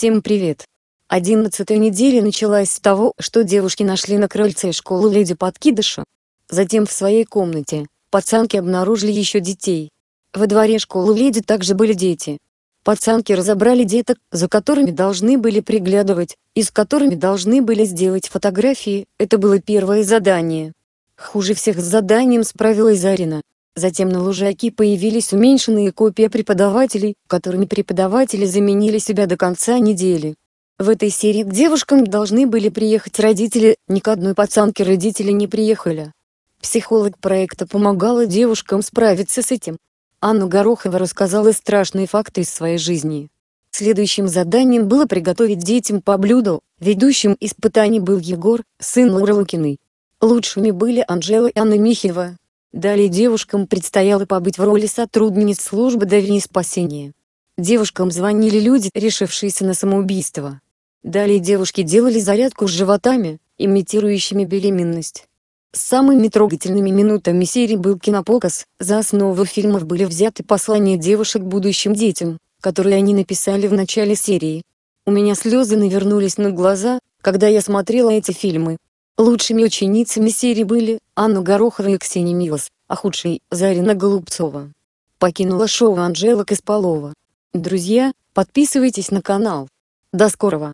Всем привет! Одиннадцатая неделя началась с того, что девушки нашли на крыльце школы леди подкидыша. Затем в своей комнате пацанки обнаружили еще детей. Во дворе школы леди также были дети. Пацанки разобрали деток, за которыми должны были приглядывать, и с которыми должны были сделать фотографии, это было первое задание. Хуже всех с заданием справилась Зарина. Затем на лужайке появились уменьшенные копии преподавателей, которыми преподаватели заменили себя до конца недели. В этой серии к девушкам должны были приехать родители, ни к одной пацанке родители не приехали. Психолог проекта помогала девушкам справиться с этим. Анна Горохова рассказала страшные факты из своей жизни. Следующим заданием было приготовить детям по блюду, ведущим испытаний был Егор, сын Лауры Лукиной. Лучшими были Анжела и Анна Михева, Далее девушкам предстояло побыть в роли сотрудниц службы доверия и спасения. Девушкам звонили люди, решившиеся на самоубийство. Далее девушки делали зарядку с животами, имитирующими беременность. Самыми трогательными минутами серии был кинопоказ, за основу фильмов были взяты послания девушек будущим детям, которые они написали в начале серии. У меня слезы навернулись на глаза, когда я смотрела эти фильмы, Лучшими ученицами серии были Анна Горохова и Ксения Милос, а худшей – Зарина Голубцова. Покинула шоу Анжела Каспалова. Друзья, подписывайтесь на канал. До скорого!